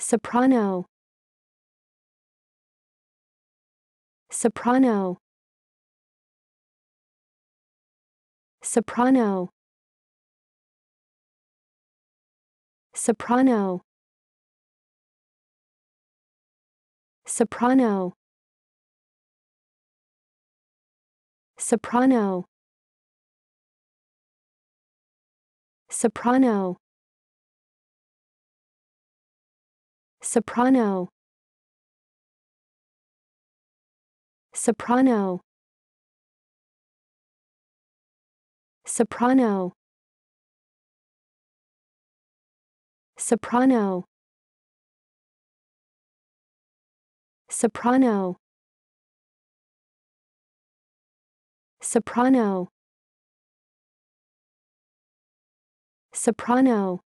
soprano soprano soprano soprano soprano soprano soprano soprano soprano soprano soprano soprano soprano soprano